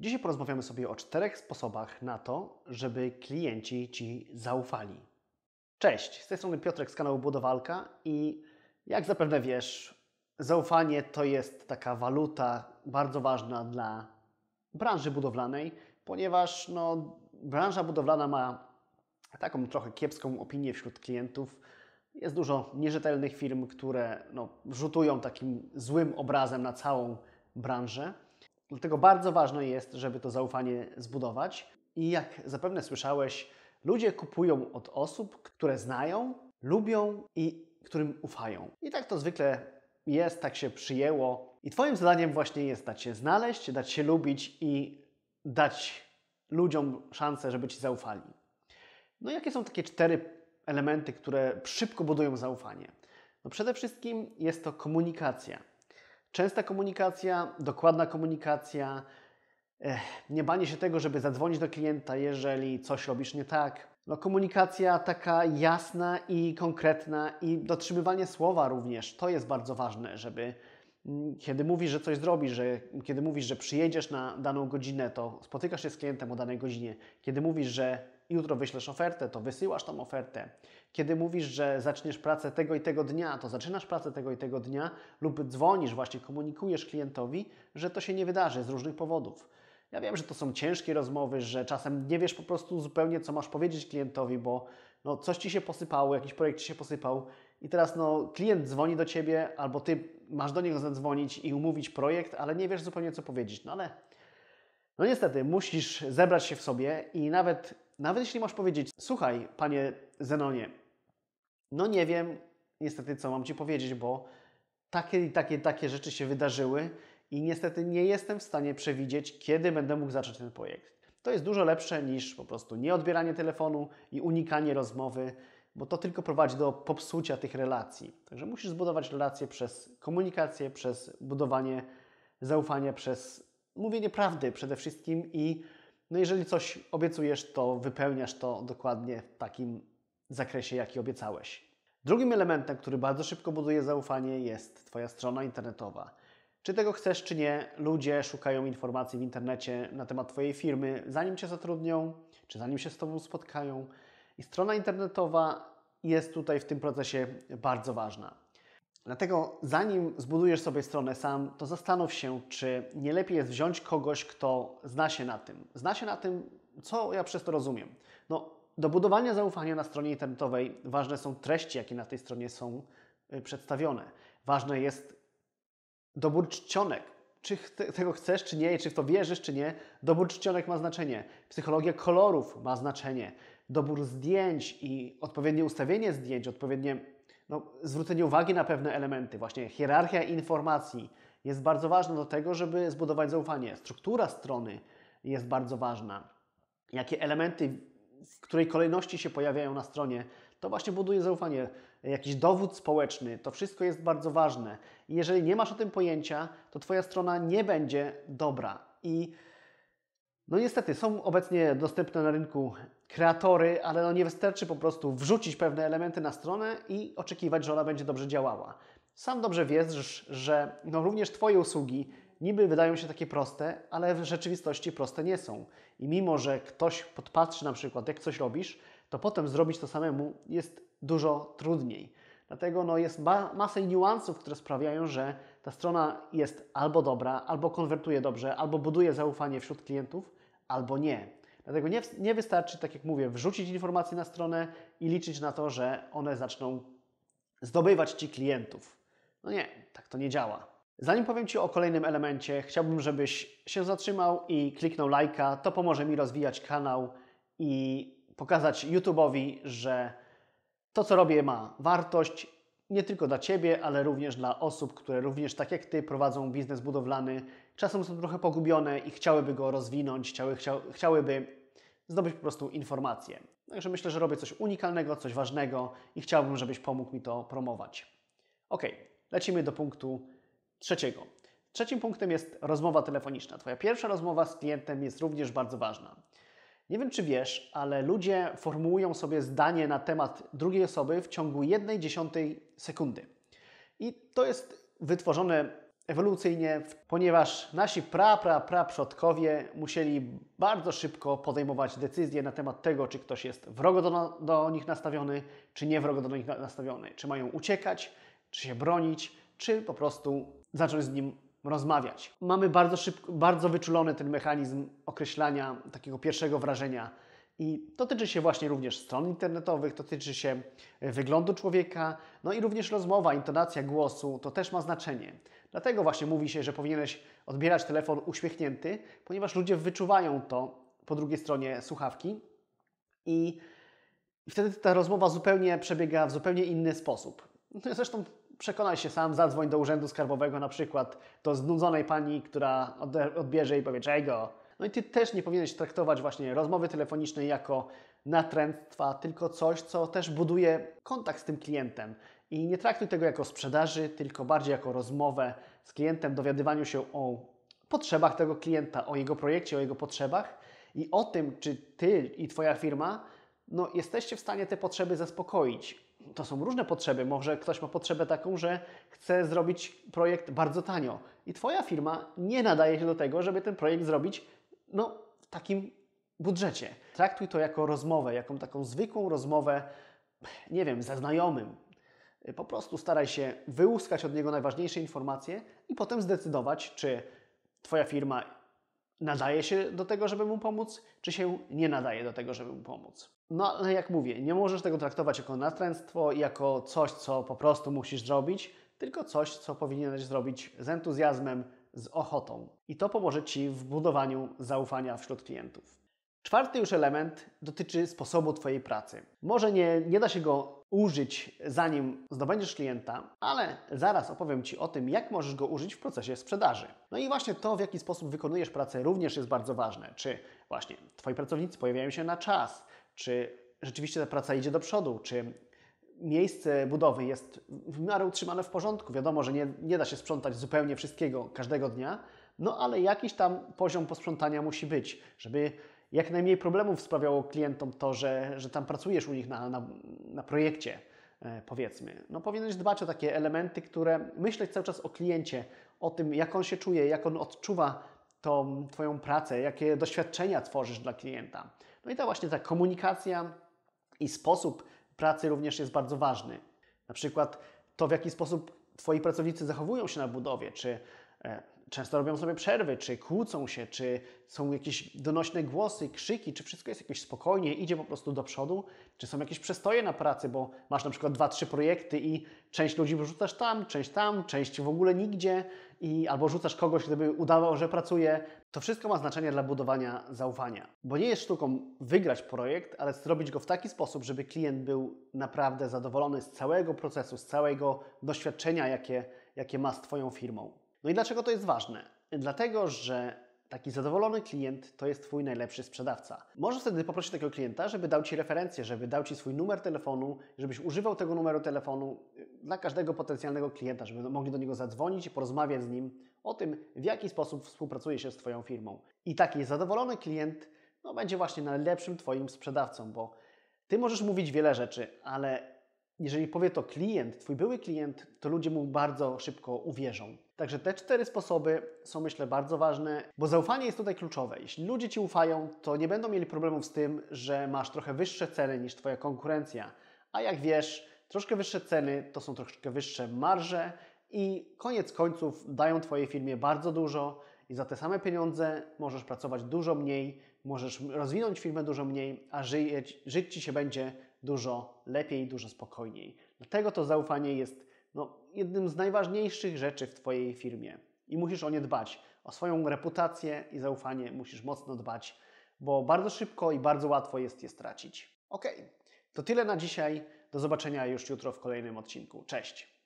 Dzisiaj porozmawiamy sobie o czterech sposobach na to, żeby klienci Ci zaufali. Cześć, z tej strony Piotrek z kanału Budowalka i jak zapewne wiesz, zaufanie to jest taka waluta bardzo ważna dla branży budowlanej, ponieważ no, branża budowlana ma taką trochę kiepską opinię wśród klientów. Jest dużo nierzetelnych firm, które no, rzutują takim złym obrazem na całą branżę. Dlatego bardzo ważne jest, żeby to zaufanie zbudować. I jak zapewne słyszałeś, ludzie kupują od osób, które znają, lubią i którym ufają. I tak to zwykle jest, tak się przyjęło. I Twoim zadaniem właśnie jest dać się znaleźć, dać się lubić i dać ludziom szansę, żeby Ci zaufali. No jakie są takie cztery elementy, które szybko budują zaufanie? No przede wszystkim jest to komunikacja. Częsta komunikacja, dokładna komunikacja, nie banie się tego, żeby zadzwonić do klienta, jeżeli coś robisz nie tak. No, komunikacja taka jasna i konkretna i dotrzymywanie słowa również, to jest bardzo ważne, żeby mm, kiedy mówisz, że coś zrobisz, że kiedy mówisz, że przyjedziesz na daną godzinę, to spotykasz się z klientem o danej godzinie. Kiedy mówisz, że jutro wyślesz ofertę, to wysyłasz tą ofertę. Kiedy mówisz, że zaczniesz pracę tego i tego dnia, to zaczynasz pracę tego i tego dnia lub dzwonisz, właśnie komunikujesz klientowi, że to się nie wydarzy z różnych powodów. Ja wiem, że to są ciężkie rozmowy, że czasem nie wiesz po prostu zupełnie, co masz powiedzieć klientowi, bo no, coś ci się posypało, jakiś projekt ci się posypał i teraz no, klient dzwoni do ciebie, albo ty masz do niego zadzwonić i umówić projekt, ale nie wiesz zupełnie, co powiedzieć. No ale no niestety, musisz zebrać się w sobie i nawet nawet jeśli masz powiedzieć, słuchaj, panie Zenonie, no nie wiem, niestety, co mam ci powiedzieć, bo takie i takie, takie rzeczy się wydarzyły i niestety nie jestem w stanie przewidzieć, kiedy będę mógł zacząć ten projekt. To jest dużo lepsze niż po prostu nieodbieranie telefonu i unikanie rozmowy, bo to tylko prowadzi do popsucia tych relacji. Także musisz zbudować relacje przez komunikację, przez budowanie zaufania, przez mówienie prawdy przede wszystkim i no jeżeli coś obiecujesz, to wypełniasz to dokładnie w takim zakresie, jaki obiecałeś. Drugim elementem, który bardzo szybko buduje zaufanie, jest Twoja strona internetowa. Czy tego chcesz, czy nie, ludzie szukają informacji w internecie na temat Twojej firmy, zanim Cię zatrudnią, czy zanim się z Tobą spotkają. I strona internetowa jest tutaj w tym procesie bardzo ważna. Dlatego zanim zbudujesz sobie stronę sam, to zastanów się, czy nie lepiej jest wziąć kogoś, kto zna się na tym. Zna się na tym, co ja przez to rozumiem. No, do budowania zaufania na stronie internetowej ważne są treści, jakie na tej stronie są y, przedstawione. Ważne jest dobór czcionek. Czy tego chcesz, czy nie, czy w to wierzysz, czy nie, dobór czcionek ma znaczenie. Psychologia kolorów ma znaczenie. Dobór zdjęć i odpowiednie ustawienie zdjęć, odpowiednie no, zwrócenie uwagi na pewne elementy, właśnie hierarchia informacji jest bardzo ważna do tego, żeby zbudować zaufanie. Struktura strony jest bardzo ważna. Jakie elementy, w której kolejności się pojawiają na stronie, to właśnie buduje zaufanie. Jakiś dowód społeczny, to wszystko jest bardzo ważne. I jeżeli nie masz o tym pojęcia, to Twoja strona nie będzie dobra. I no niestety, są obecnie dostępne na rynku kreatory, ale no nie wystarczy po prostu wrzucić pewne elementy na stronę i oczekiwać, że ona będzie dobrze działała. Sam dobrze wiesz, że no również Twoje usługi niby wydają się takie proste, ale w rzeczywistości proste nie są. I mimo, że ktoś podpatrzy na przykład, jak coś robisz, to potem zrobić to samemu jest dużo trudniej. Dlatego no, jest ma masę niuansów, które sprawiają, że ta strona jest albo dobra, albo konwertuje dobrze, albo buduje zaufanie wśród klientów, albo nie. Dlatego nie, nie wystarczy, tak jak mówię, wrzucić informacje na stronę i liczyć na to, że one zaczną zdobywać ci klientów. No nie, tak to nie działa. Zanim powiem Ci o kolejnym elemencie, chciałbym, żebyś się zatrzymał i kliknął lajka. To pomoże mi rozwijać kanał i pokazać YouTube'owi, że to, co robię, ma wartość nie tylko dla Ciebie, ale również dla osób, które również tak jak Ty prowadzą biznes budowlany, czasem są trochę pogubione i chciałyby go rozwinąć, chciały, chciałyby zdobyć po prostu informacje. Także myślę, że robię coś unikalnego, coś ważnego i chciałbym, żebyś pomógł mi to promować. Ok, lecimy do punktu trzeciego. Trzecim punktem jest rozmowa telefoniczna. Twoja pierwsza rozmowa z klientem jest również bardzo ważna. Nie wiem, czy wiesz, ale ludzie formułują sobie zdanie na temat drugiej osoby w ciągu jednej dziesiątej sekundy. I to jest wytworzone ewolucyjnie, ponieważ nasi pra, pra, pra przodkowie musieli bardzo szybko podejmować decyzje na temat tego, czy ktoś jest wrogo do, do nich nastawiony, czy nie wrogo do nich nastawiony, czy mają uciekać, czy się bronić, czy po prostu zacząć z nim rozmawiać. Mamy bardzo szybko, bardzo wyczulony ten mechanizm określania takiego pierwszego wrażenia. I to się właśnie również stron internetowych, to się e, wyglądu człowieka, no i również rozmowa, intonacja głosu, to też ma znaczenie. Dlatego właśnie mówi się, że powinieneś odbierać telefon uśmiechnięty, ponieważ ludzie wyczuwają to po drugiej stronie słuchawki i wtedy ta rozmowa zupełnie przebiega w zupełnie inny sposób. No, zresztą przekonaj się sam, zadzwoń do urzędu skarbowego na przykład, do znudzonej pani, która odbierze i powie czego. No i ty też nie powinieneś traktować właśnie rozmowy telefonicznej jako natręctwa, tylko coś, co też buduje kontakt z tym klientem. I nie traktuj tego jako sprzedaży, tylko bardziej jako rozmowę z klientem, dowiadywaniu się o potrzebach tego klienta, o jego projekcie, o jego potrzebach i o tym, czy ty i twoja firma no, jesteście w stanie te potrzeby zaspokoić to są różne potrzeby. Może ktoś ma potrzebę taką, że chce zrobić projekt bardzo tanio i Twoja firma nie nadaje się do tego, żeby ten projekt zrobić no, w takim budżecie. Traktuj to jako rozmowę, jaką taką zwykłą rozmowę, nie wiem, ze znajomym. Po prostu staraj się wyłuskać od niego najważniejsze informacje i potem zdecydować, czy Twoja firma nadaje się do tego, żeby mu pomóc, czy się nie nadaje do tego, żeby mu pomóc. No ale jak mówię, nie możesz tego traktować jako natręctwo, jako coś, co po prostu musisz zrobić, tylko coś, co powinieneś zrobić z entuzjazmem, z ochotą. I to pomoże Ci w budowaniu zaufania wśród klientów. Czwarty już element dotyczy sposobu Twojej pracy. Może nie, nie da się go użyć zanim zdobędziesz klienta, ale zaraz opowiem Ci o tym, jak możesz go użyć w procesie sprzedaży. No i właśnie to, w jaki sposób wykonujesz pracę, również jest bardzo ważne. Czy właśnie Twoi pracownicy pojawiają się na czas, czy rzeczywiście ta praca idzie do przodu, czy miejsce budowy jest w miarę utrzymane w porządku. Wiadomo, że nie, nie da się sprzątać zupełnie wszystkiego każdego dnia, no ale jakiś tam poziom posprzątania musi być, żeby jak najmniej problemów sprawiało klientom to, że, że tam pracujesz u nich na, na, na projekcie, e, powiedzmy. No powinieneś dbać o takie elementy, które myśleć cały czas o kliencie, o tym, jak on się czuje, jak on odczuwa tą Twoją pracę, jakie doświadczenia tworzysz dla klienta. No i ta właśnie ta komunikacja i sposób pracy również jest bardzo ważny. Na przykład to, w jaki sposób Twoi pracownicy zachowują się na budowie, czy e, często robią sobie przerwy, czy kłócą się, czy są jakieś donośne głosy, krzyki, czy wszystko jest jakoś spokojnie, idzie po prostu do przodu, czy są jakieś przestoje na pracy, bo masz na przykład dwa, trzy projekty i część ludzi wyrzucasz tam, część tam, część w ogóle nigdzie i albo rzucasz kogoś, gdyby udawał, że pracuje. To wszystko ma znaczenie dla budowania zaufania, bo nie jest sztuką wygrać projekt, ale zrobić go w taki sposób, żeby klient był naprawdę zadowolony z całego procesu, z całego doświadczenia, jakie, jakie ma z Twoją firmą. No i dlaczego to jest ważne? Dlatego, że taki zadowolony klient to jest Twój najlepszy sprzedawca. Możesz wtedy poprosić takiego klienta, żeby dał Ci referencję, żeby dał Ci swój numer telefonu, żebyś używał tego numeru telefonu y, dla każdego potencjalnego klienta, żeby mogli do niego zadzwonić i porozmawiać z nim o tym, w jaki sposób współpracuje się z Twoją firmą. I taki zadowolony klient no, będzie właśnie najlepszym Twoim sprzedawcą, bo Ty możesz mówić wiele rzeczy, ale jeżeli powie to klient, Twój były klient, to ludzie mu bardzo szybko uwierzą. Także te cztery sposoby są myślę bardzo ważne, bo zaufanie jest tutaj kluczowe. Jeśli ludzie Ci ufają, to nie będą mieli problemów z tym, że masz trochę wyższe ceny niż Twoja konkurencja. A jak wiesz, troszkę wyższe ceny to są troszkę wyższe marże i koniec końców dają Twojej firmie bardzo dużo i za te same pieniądze możesz pracować dużo mniej, możesz rozwinąć firmę dużo mniej, a żyć, żyć Ci się będzie dużo lepiej, dużo spokojniej. Dlatego to zaufanie jest no, jednym z najważniejszych rzeczy w Twojej firmie i musisz o nie dbać. O swoją reputację i zaufanie musisz mocno dbać, bo bardzo szybko i bardzo łatwo jest je stracić. Ok, to tyle na dzisiaj. Do zobaczenia już jutro w kolejnym odcinku. Cześć!